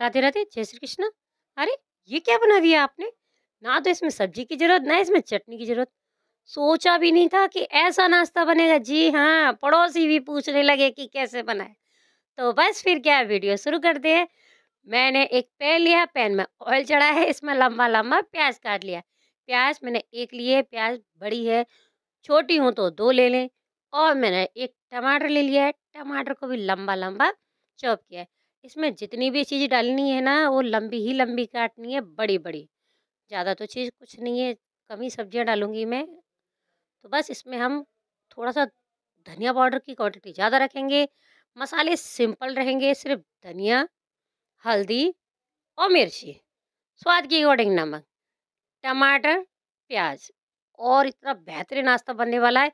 राधे राधे जय श्री कृष्ण अरे ये क्या बना दिया आपने ना तो इसमें सब्जी की जरूरत ना इसमें चटनी की जरूरत सोचा भी नहीं था कि ऐसा नाश्ता बनेगा जी हाँ पड़ोसी भी पूछने लगे कि कैसे बनाए तो बस फिर क्या वीडियो शुरू कर दे मैंने एक पैन लिया पैन में ऑयल चढ़ा है इसमें लंबा लंबा प्याज काट लिया प्याज मैंने एक लिए प्याज बड़ी है छोटी हूँ तो दो ले लें और मैंने एक टमाटर ले लिया है टमाटर को भी लंबा लंबा चॉप किया है इसमें जितनी भी चीज़ डालनी है ना वो लंबी ही लंबी काटनी है बड़ी बड़ी ज़्यादा तो चीज़ कुछ नहीं है कम ही सब्जियाँ डालूंगी मैं तो बस इसमें हम थोड़ा सा धनिया पाउडर की क्वांटिटी ज़्यादा रखेंगे मसाले सिंपल रहेंगे सिर्फ धनिया हल्दी और मिर्ची स्वाद के अकॉर्डिंग नमक टमाटर प्याज और इतना बेहतरीन नाश्ता बनने वाला है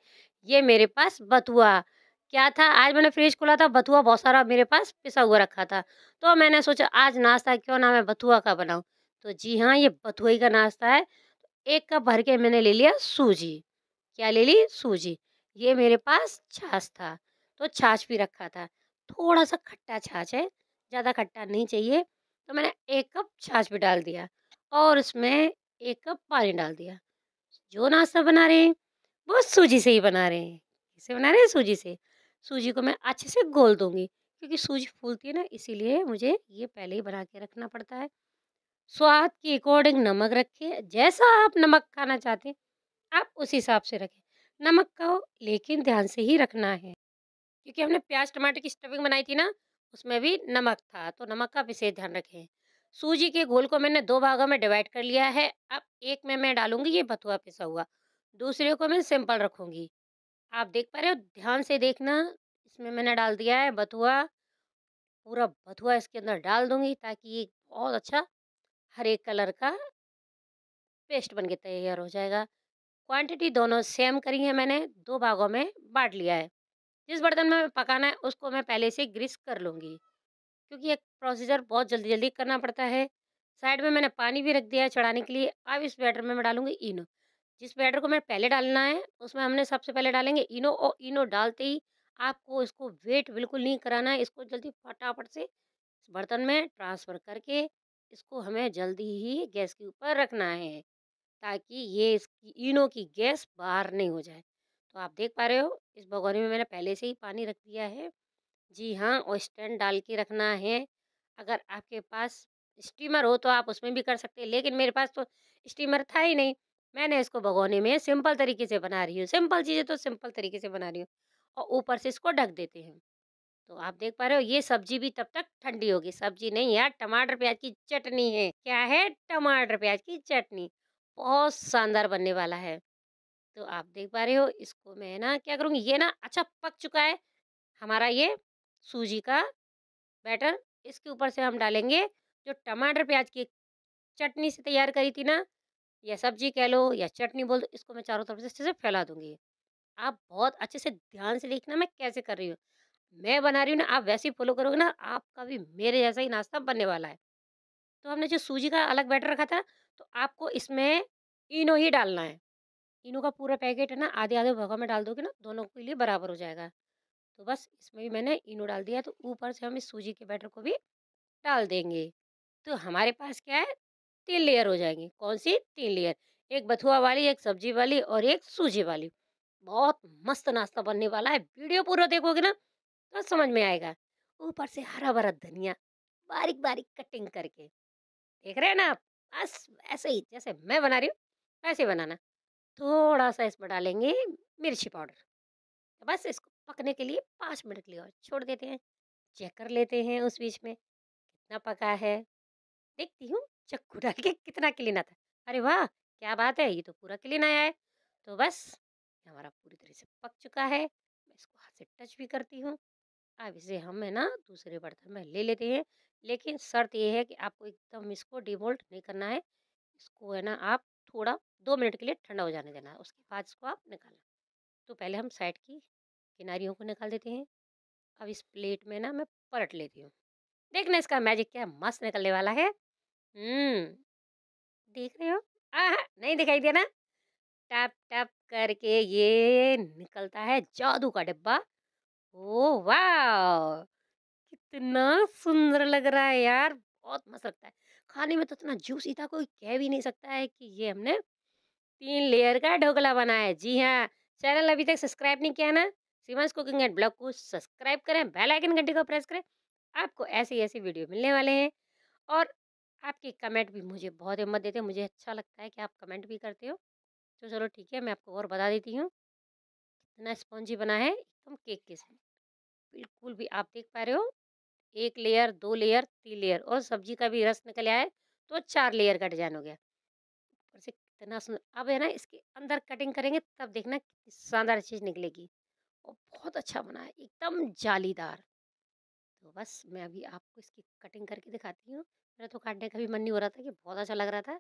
ये मेरे पास बतुआ क्या था आज मैंने फ्रिज खोला था बथुआ बहुत सारा मेरे पास पिसा हुआ रखा था तो मैंने सोचा आज नाश्ता क्यों ना मैं बथुआ का बनाऊँ तो जी हाँ ये बथुई का नाश्ता है एक कप भर के मैंने ले लिया सूजी क्या ले ली सूजी ये मेरे पास छाछ था तो छाछ भी रखा था थोड़ा सा खट्टा छाछ है ज़्यादा खट्टा नहीं चाहिए तो मैंने एक कप छाछ भी डाल दिया और उसमें एक कप पानी डाल दिया जो नाश्ता बना रहे हैं वो सूजी से ही बना रहे हैं किसे बना रहे हैं सूजी से सूजी को मैं अच्छे से गोल दूँगी क्योंकि सूजी फूलती है ना इसीलिए मुझे ये पहले ही बना के रखना पड़ता है स्वाद के अकॉर्डिंग नमक रखें जैसा आप नमक खाना चाहते हैं आप उस हिसाब से रखें नमक का लेकिन ध्यान से ही रखना है क्योंकि हमने प्याज टमाटर की स्टफिंग बनाई थी ना उसमें भी नमक था तो नमक का विशेष ध्यान रखें सूजी के घोल को मैंने दो भागों में डिवाइड कर लिया है अब एक में मैं डालूंगी ये बथुआ पिसा हुआ दूसरे को मैं सिंपल रखूंगी आप देख पा रहे हो ध्यान से देखना इसमें मैंने डाल दिया है बथुआ पूरा बथुआ इसके अंदर डाल दूंगी ताकि ये बहुत अच्छा हरे कलर का पेस्ट बन के तैयार हो जाएगा क्वांटिटी दोनों सेम करी है मैंने दो भागों में बांट लिया है जिस बर्तन में पकाना है उसको मैं पहले से ग्रीस कर लूँगी क्योंकि एक प्रोसीजर बहुत जल्दी जल्दी करना पड़ता है साइड में मैंने पानी भी रख दिया है चढ़ाने के लिए अब इस बैटर में मैं डालूंगी इनो जिस बैटर को मैंने पहले डालना है उसमें हमने सबसे पहले डालेंगे इनो और इनो डालते ही आपको इसको वेट बिल्कुल नहीं कराना है इसको जल्दी फटाफट से बर्तन में ट्रांसफ़र करके इसको हमें जल्दी ही गैस के ऊपर रखना है ताकि ये इसकी इनो की गैस बाहर नहीं हो जाए तो आप देख पा रहे हो इस भगोने में मैंने पहले से ही पानी रख दिया है जी हाँ और स्टैंड डाल के रखना है अगर आपके पास स्टीमर हो तो आप उसमें भी कर सकते हैं लेकिन मेरे पास तो स्टीमर था ही नहीं मैंने इसको भगोने में सिंपल तरीके से बना रही हूँ सिंपल चीज़ें तो सिंपल तरीके से बना रही हूँ और ऊपर से इसको ढक देते हैं तो आप देख पा रहे हो ये सब्जी भी तब तक ठंडी होगी सब्जी नहीं यार टमाटर प्याज की चटनी है क्या है टमाटर प्याज की चटनी बहुत शानदार बनने वाला है तो आप देख पा रहे हो इसको मैं ना क्या करूँगी ये ना अच्छा पक चुका है हमारा ये सूजी का बैटर इसके ऊपर से हम डालेंगे जो टमाटर प्याज की चटनी से तैयार करी थी ना या सब्जी कह लो या चटनी बोल दो इसको मैं चारों तरफ से अच्छे से फैला दूंगी आप बहुत अच्छे से ध्यान से लिखना मैं कैसे कर रही हूँ मैं बना रही हूँ ना आप वैसे ही फॉलो करोगे ना आपका भी मेरे जैसा ही नाश्ता बनने वाला है तो हमने जो सूजी का अलग बैटर रखा था तो आपको इसमें इनो ही डालना है इनो का पूरा पैकेट है ना आधे आधे भगवा में डाल दोगे ना दोनों के लिए बराबर हो जाएगा तो बस इसमें भी मैंने इनो डाल दिया तो ऊपर से हम इस सूजी के बैटर को भी डाल देंगे तो हमारे पास क्या है तीन लेयर हो जाएंगी कौन सी तीन लेयर एक बथुआ वाली एक सब्जी वाली और एक सूजी वाली बहुत मस्त नाश्ता बनने वाला है वीडियो पूरा देखोगे ना तो समझ में आएगा ऊपर से हरा भरा धनिया बारीक बारीक कटिंग करके देख रहे हैं ना आप बस ऐसे ही जैसे मैं बना रही हूँ ऐसे बनाना थोड़ा सा इसमें डालेंगे मिर्ची पाउडर तो बस इसको पकने के लिए पाँच मिनट के लिए और छोड़ देते हैं चेक कर लेते हैं उस बीच में कितना पका है देखती हूँ चक्कू डाल के कितना क्लीन आता है अरे वाह क्या बात है ये तो पूरा क्लीन आया है तो बस हमारा पूरी तरह से पक चुका है मैं इसको हाथ से टच भी करती हूँ अब इसे हम है ना दूसरे बर्तन में ले लेते हैं लेकिन शर्त ये है कि आपको एकदम इसको डिमोल्ट नहीं करना है इसको है ना आप थोड़ा दो मिनट के लिए ठंडा हो जाने देना है उसके बाद इसको आप निकालना तो पहले हम साइड की किनारियों को निकाल देते हैं अब इस प्लेट में ना मैं पलट लेती हूँ देखना इसका मैजिक क्या मस्त निकलने वाला है हम्म देख रहे हो? आहा! हाँ, नहीं दिखाई दिया ना? टप टप करके ये निकलता है जादू का डिब्बा। ओ वाह कितना सुंदर लग रहा है यार, बहुत मस्त लगता है। खाने में तो इतना जूसी था कोई कह भी नहीं सकता है कि ये हमने तीन लेयर का ढोकला बनाया है। जी हाँ, चैनल अभी तक सब्सक्राइब नहीं किया ना? सिमन्स कुकिंग एंड ब्लॉग को सब्सक्राइब करें, बेल आइकन घंटे को प्रेस करें। आपको ऐसी-ऐसी वीडियो मिलने वाले हैं और आपके कमेंट भी मुझे बहुत हिम्मत देते हैं मुझे अच्छा लगता है कि आप कमेंट भी करते हो तो चलो ठीक है मैं आपको और बता देती हूँ कितना स्पॉन्जी बना है एकदम केक के साथ बिल्कुल भी आप देख पा रहे हो एक लेयर दो लेयर तीन लेयर और सब्जी का भी रस निकल आया है तो चार लेयर का डिजाइन हो गया ऊपर से कितना सुंदर अब है ना इसके अंदर कटिंग करेंगे तब देखना कितनी शानदार चीज़ निकलेगी और बहुत अच्छा बना है एकदम जालीदार तो बस मैं अभी आपको इसकी कटिंग करके दिखाती हूँ मेरा तो काटने का भी मन नहीं हो रहा था कि बहुत अच्छा लग रहा था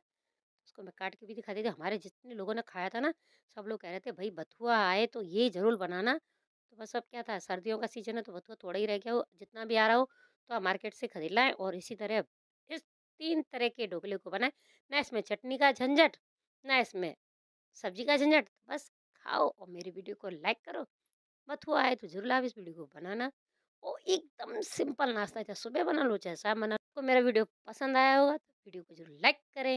उसको मैं काट के भी दिखा देती हमारे जितने लोगों ने खाया था ना सब लोग कह रहे थे भाई बथुआ आए तो ये ज़रूर बनाना तो बस अब क्या था सर्दियों का सीजन है तो बथुआ थोड़ा ही रह गया हो जितना भी आ रहा हो तो आप मार्केट से खरीद लाएँ और इसी तरह इस तीन तरह के ढोकले को बनाएं ना इसमें चटनी का झंझट ना इसमें सब्जी का झंझट बस खाओ और मेरी वीडियो को लाइक करो बथुआ आए तो जरूर आप इस वीडियो को बनाना वो एकदम सिंपल नाश्ता चाहे सुबह बना लो चाहे शाम बना लो तो मेरा वीडियो पसंद आया होगा तो वीडियो को जरूर लाइक करें